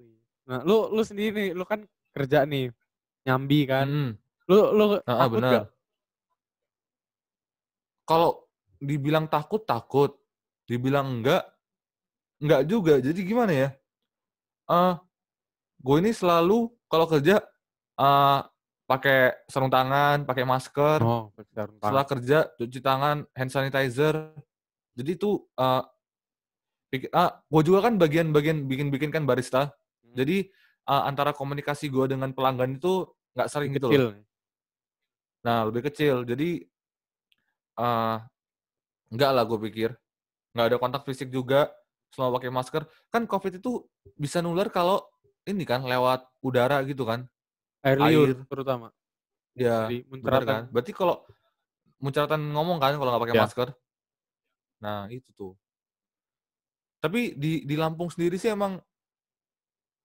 asli nah lu lu sendiri nih lu kan kerja nih nyambi kan hmm. lu lu ah, takut kalau dibilang takut takut dibilang enggak enggak juga jadi gimana ya uh, eh, gue ini selalu kalau kerja uh, pakai sarung tangan pakai masker oh, setelah kerja cuci tangan hand sanitizer jadi itu uh, eh, pikir, ah, gue juga kan bagian-bagian bikin-bikin kan barista Hmm. Jadi uh, antara komunikasi gue dengan pelanggan itu nggak sering kecil. gitu loh. Nah lebih kecil. Jadi uh, nggak lah gue pikir. Nggak ada kontak fisik juga selama pakai masker. Kan COVID itu bisa nular kalau ini kan lewat udara gitu kan. Air liur terutama. Ya, benar kan. Berarti kalau muncratan ngomong kan kalau nggak pakai ya. masker. Nah, itu tuh. Tapi di di Lampung sendiri sih emang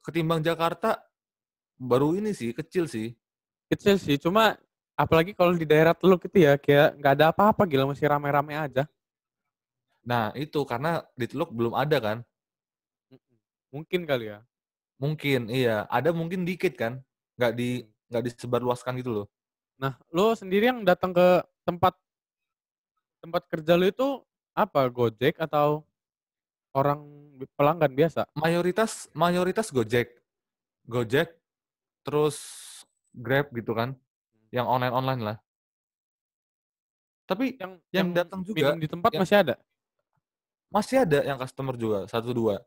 ketimbang Jakarta baru ini sih kecil sih kecil sih cuma apalagi kalau di daerah Teluk itu ya kayak nggak ada apa-apa gila masih rame-rame aja nah itu karena di Teluk belum ada kan mungkin kali ya mungkin iya ada mungkin dikit kan nggak di hmm. nggak disebarluaskan gitu loh nah lo sendiri yang datang ke tempat tempat kerja lo itu apa gojek atau orang pelanggan biasa? Mayoritas mayoritas Gojek. Gojek terus Grab gitu kan. Yang online-online lah. Tapi yang yang, yang datang juga di tempat yang, masih ada. Masih ada yang customer juga satu dua.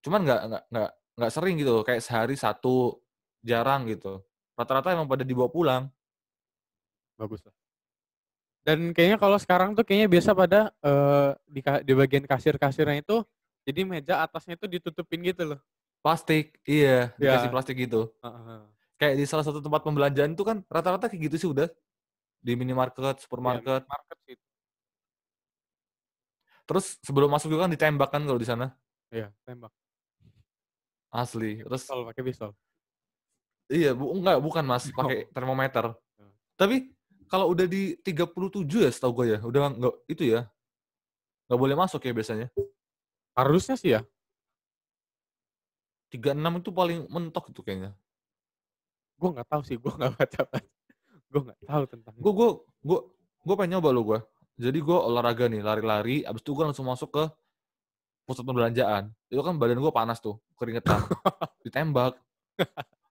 Cuman nggak nggak nggak nggak sering gitu kayak sehari satu jarang gitu. Rata-rata emang pada dibawa pulang. Bagus lah. Dan kayaknya kalau sekarang tuh kayaknya biasa pada uh, di, di bagian kasir-kasirnya itu jadi meja atasnya itu ditutupin gitu loh. Plastik, iya. Dikasih iya. plastik gitu. Uh-huh. Kayak di salah satu tempat pembelanjaan itu kan rata-rata kayak gitu sih udah. Di minimarket, supermarket. Yeah, minimarket sih. Terus sebelum masuk juga kan ditembakkan kalau di sana? Iya, tembak. Asli. Terus pistol, pakai pistol. Iya, bu enggak bukan Mas, pakai termometer. Hmm. Tapi kalau udah di 37 ya setahu gue ya, udah enggak itu ya. Enggak boleh masuk ya biasanya. Harusnya sih ya. 36 itu paling mentok itu kayaknya. Gue nggak tahu sih, gue nggak baca Gue nggak tahu tentang. Gue gue gue gue pengen nyoba lo gue. Jadi gue olahraga nih, lari-lari. Abis itu gue langsung masuk ke pusat perbelanjaan. Itu kan badan gue panas tuh, keringetan, ditembak.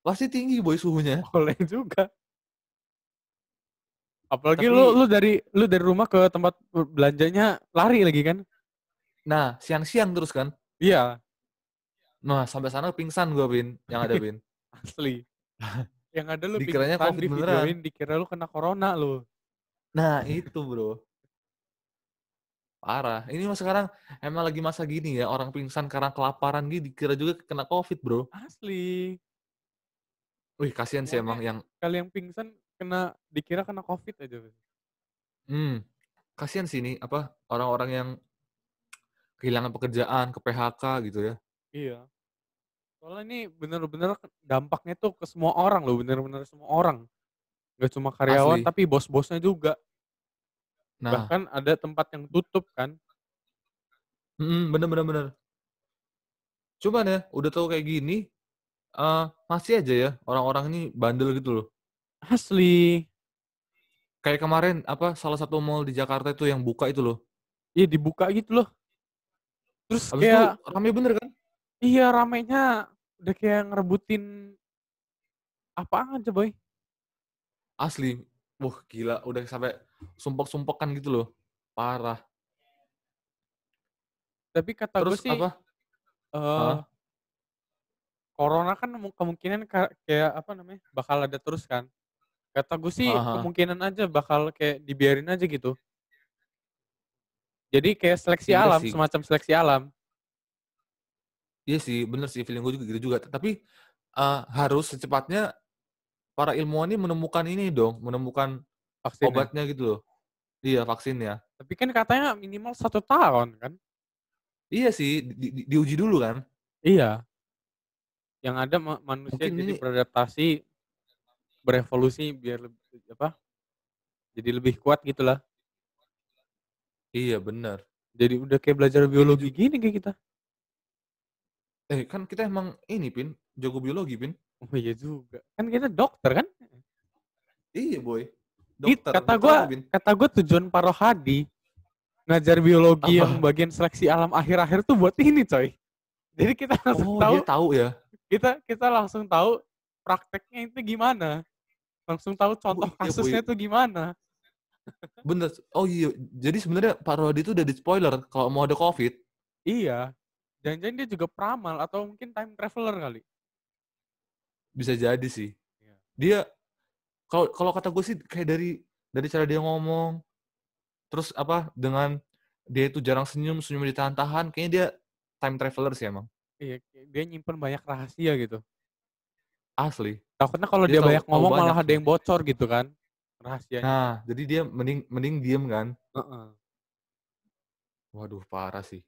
Pasti tinggi boy suhunya. Boleh juga. Apalagi Tapi, lu lu dari lu dari rumah ke tempat belanjanya lari lagi kan? Nah, siang-siang terus kan? Iya. Nah, sampai sana pingsan gue, Bin. Yang ada, Bin. Asli. Yang ada lu Dikiranya pingsan, COVID beneran. Videoin, dikira lu kena corona, lu. Nah, itu, bro. Parah. Ini mas sekarang emang lagi masa gini ya, orang pingsan karena kelaparan gini, dikira juga kena COVID, bro. Asli. Wih, kasihan sih emang yang... kalian yang pingsan kena, dikira kena COVID aja, Hmm. Kasihan sih ini apa, orang-orang yang kehilangan pekerjaan, ke PHK gitu ya. Iya. Soalnya ini bener-bener dampaknya tuh ke semua orang loh, bener-bener semua orang. Gak cuma karyawan, Asli. tapi bos-bosnya juga. Nah. Bahkan ada tempat yang tutup kan. bener bener bener bener. Cuman ya, udah tau kayak gini, uh, masih aja ya orang-orang ini bandel gitu loh. Asli. Kayak kemarin apa salah satu mall di Jakarta itu yang buka itu loh. Iya dibuka gitu loh. Terus Abis kayak itu rame bener kan? Iya ramenya udah kayak ngerebutin apa aja boy. Asli, wah gila udah sampai sumpok-sumpokan gitu loh, parah. Tapi kata gue sih, apa? Uh, corona kan kemungkinan kayak apa namanya bakal ada terus kan. Kata gue sih Aha. kemungkinan aja bakal kayak dibiarin aja gitu. Jadi kayak seleksi bener alam, sih. semacam seleksi alam. Iya sih, bener sih feeling gue juga gitu juga. Tapi uh, harus secepatnya para ilmuwan ini menemukan ini dong, menemukan vaksinnya. obatnya gitu loh. Iya, vaksinnya. Tapi kan katanya minimal satu tahun kan? Iya sih, di, di, diuji dulu kan? Iya. Yang ada ma manusia Mungkin jadi ini... beradaptasi, berevolusi biar lebih apa? Jadi lebih kuat gitulah. Iya benar. Jadi udah kayak belajar iya biologi gini kayak kita. Eh kan kita emang ini pin jago biologi pin. Oh iya juga. Kan kita dokter kan? Iya boy. Dokter. kata gue kata gue tujuan Parohadi ngajar biologi Apa? yang bagian seleksi alam akhir-akhir tuh buat ini coy. Jadi kita oh, langsung oh, tahu. Dia tahu ya. Kita kita langsung tahu prakteknya itu gimana. Langsung tahu oh, contoh oh, iya, kasusnya boy. tuh gimana Bener. Oh iya, jadi sebenarnya Pak Rohadi itu udah di spoiler kalau mau ada COVID. Iya. Jangan-jangan dia juga peramal atau mungkin time traveler kali. Bisa jadi sih. Iya. Dia kalau kalau kata gue sih kayak dari dari cara dia ngomong terus apa dengan dia itu jarang senyum, senyum ditahan-tahan, kayaknya dia time traveler sih emang. Iya, dia nyimpen banyak rahasia gitu. Asli. Takutnya kalau dia, dia banyak ngomong banyak. malah ada yang bocor gitu kan rahasianya nah jadi dia mending mending diem kan uh -uh. waduh parah sih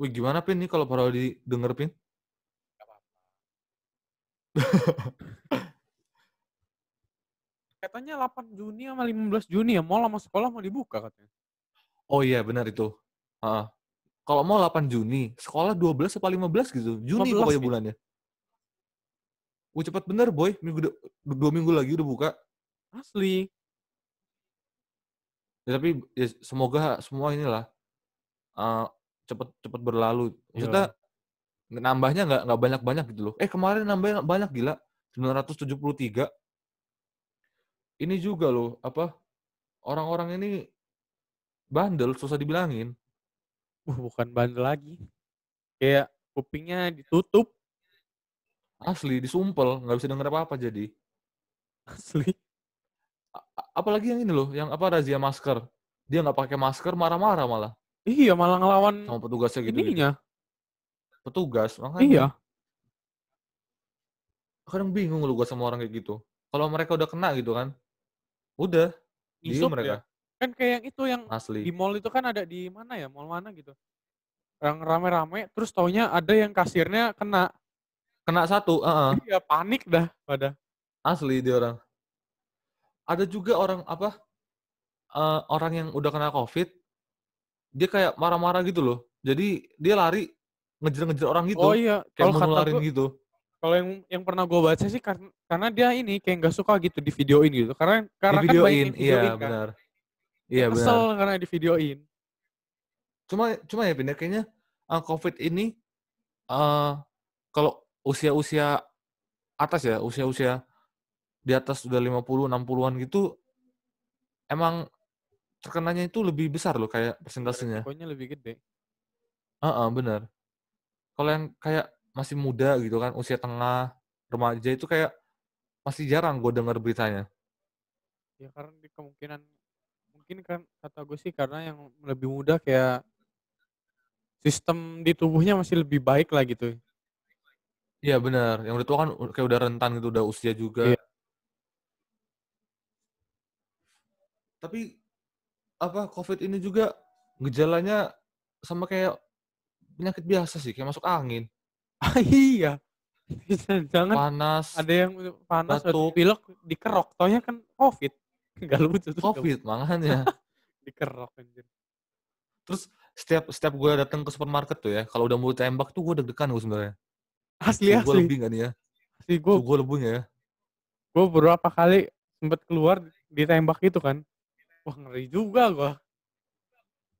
Wih gimana pin nih kalau parodi denger pin katanya 8 Juni sama 15 Juni ya mall sama sekolah mau dibuka katanya. Oh iya benar itu. Uh, kalau mau 8 Juni, sekolah 12 atau 15 gitu. Juni 15, pokoknya gitu. bulannya. Wih cepat bener boy, minggu dua minggu lagi udah buka. Asli. Ya, tapi ya, semoga semua inilah uh, cepet cepet berlalu. Kita iya. nambahnya nggak nggak banyak banyak gitu loh. Eh kemarin nambah banyak gila 973. Ini juga loh apa orang-orang ini bandel susah dibilangin. bukan bandel lagi. Kayak kupingnya ditutup. Asli disumpel nggak bisa denger apa apa jadi. Asli apalagi yang ini loh, yang apa razia masker. Dia nggak pakai masker marah-marah malah. Iya, malah ngelawan sama petugasnya gitu. Ininya. Gitu. Petugas, makanya. Iya. Kadang bingung lu gua sama orang kayak gitu. Kalau mereka udah kena gitu kan. Udah. Isu mereka. Ya? Kan kayak yang itu yang Asli. di mall itu kan ada di mana ya? Mall mana gitu. Yang rame-rame terus taunya ada yang kasirnya kena. Kena satu, Uh -uh. Iya, panik dah pada. Asli dia orang ada juga orang apa uh, orang yang udah kena covid dia kayak marah-marah gitu loh jadi dia lari ngejar-ngejar orang gitu oh iya kayak kalau lari gitu kalau yang yang pernah gue baca sih karena, karena dia ini kayak nggak suka gitu di videoin gitu karena karena di videoin, kan iya kan. benar iya kesel benar kesel karena di videoin cuma cuma ya benar kayaknya uh, covid ini uh, kalau usia-usia atas ya usia-usia di atas udah 50 60-an gitu emang terkenanya itu lebih besar loh kayak persentasenya. Pokoknya lebih gede. Heeh, uh -uh, benar. Kalau yang kayak masih muda gitu kan, usia tengah, remaja itu kayak masih jarang gue denger beritanya. Ya karena di kemungkinan mungkin kan kata gue sih karena yang lebih muda kayak sistem di tubuhnya masih lebih baik lah gitu. Iya benar. Yang udah tua kan kayak udah rentan gitu, udah usia juga. Iya. Tapi apa COVID ini juga gejalanya sama kayak penyakit biasa sih, kayak masuk angin. Ah, iya. Jangan panas, ada yang panas, batuk, pilek, dikerok. Taunya kan COVID. nggak lucu tuh. COVID, makanya. dikerok anjir. Terus setiap setiap gue datang ke supermarket tuh ya, kalau udah mau tembak tuh gue deg-degan gue sebenarnya. Asli ya Gue lebih gak ya? Asli gue. Gue lebih ya. Gue beberapa kali sempet keluar ditembak gitu kan. Wah ngeri juga gua.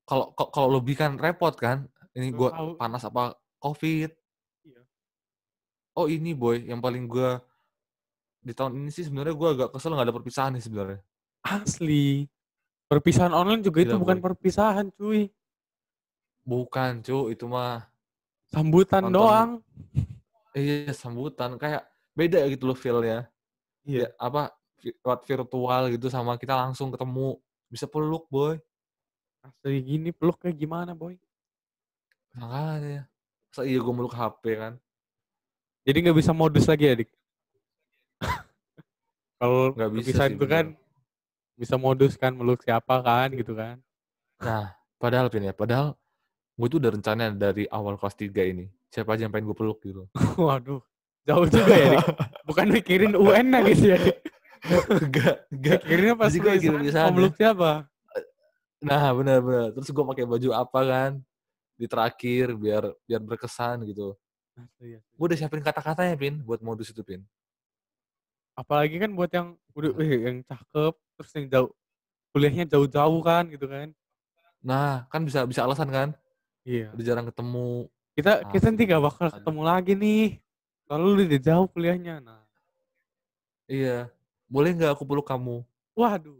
Kalau kalau lebih kan repot kan. Ini gua panas apa COVID. Iya. Oh ini boy, yang paling gua di tahun ini sih sebenarnya gua agak kesel nggak ada perpisahan nih sebenarnya. Asli. Perpisahan online juga Gila, itu bukan boy. perpisahan, cuy. Bukan, cuy, itu mah sambutan nonton, doang. Iya, sambutan kayak beda gitu loh feel iya. ya. Iya, apa lewat virtual gitu sama kita langsung ketemu bisa peluk boy asli gini peluknya gimana boy ya, so iya gue meluk HP kan jadi nggak bisa modus lagi ya kalau nggak bisa itu kan bisa modus kan meluk siapa kan gitu kan nah padahal pin ya padahal gue tuh udah rencana dari awal kelas 3 ini siapa aja yang pengen gue peluk gitu waduh jauh juga ya dik. bukan mikirin UN gitu ya dik enggak enggak akhirnya pas gue sana pemeluk siapa nah benar-benar terus gue pakai baju apa kan di terakhir biar biar berkesan gitu nah, gue udah siapin kata-katanya pin buat modus itu pin apalagi kan buat yang udah eh, yang cakep terus yang jauh kuliahnya jauh-jauh kan gitu kan nah kan bisa bisa alasan kan iya udah jarang ketemu kita nah, kita nanti gak bakal ketemu lagi nih kalau lu udah jauh kuliahnya nah iya boleh nggak aku peluk kamu? Waduh.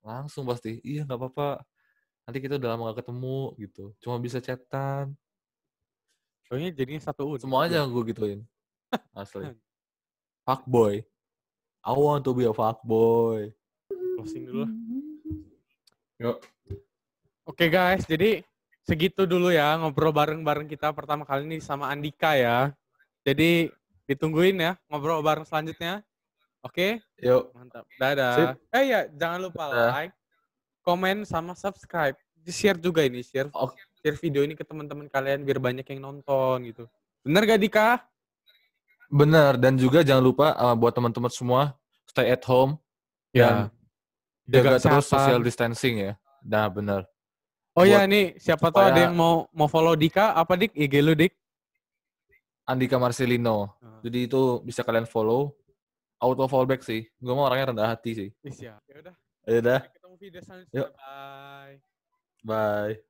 Langsung pasti, iya nggak apa-apa. Nanti kita udah lama gak ketemu gitu. Cuma bisa chatan. Soalnya jadi satu unit. aja ya. gue gituin. Asli. fuck boy, I want to be a fuck boy, Closing dulu Yuk. Oke okay, guys, jadi segitu dulu ya ngobrol bareng-bareng kita pertama kali ini sama Andika ya. Jadi ditungguin ya ngobrol bareng selanjutnya. Oke? Okay? Yuk. Mantap. Dadah. Sip. Eh ya, jangan lupa Dadah. like, komen sama subscribe. Di share juga ini, share. Oh. Share video ini ke teman-teman kalian biar banyak yang nonton gitu. Bener gak Dika? Bener dan juga jangan lupa uh, buat teman-teman semua stay at home ya. dan jaga, jaga terus social distancing ya. Nah, bener. Oh iya, buat ya nih, siapa supaya... tahu ada yang mau mau follow Dika apa Dik? IG lu Dik? Andika Marcelino. Ah. Jadi itu bisa kalian follow auto fallback sih. Gue mau orangnya rendah hati sih. Iya. Ya udah. Ya udah. Ketemu video selanjutnya. Bye. Bye.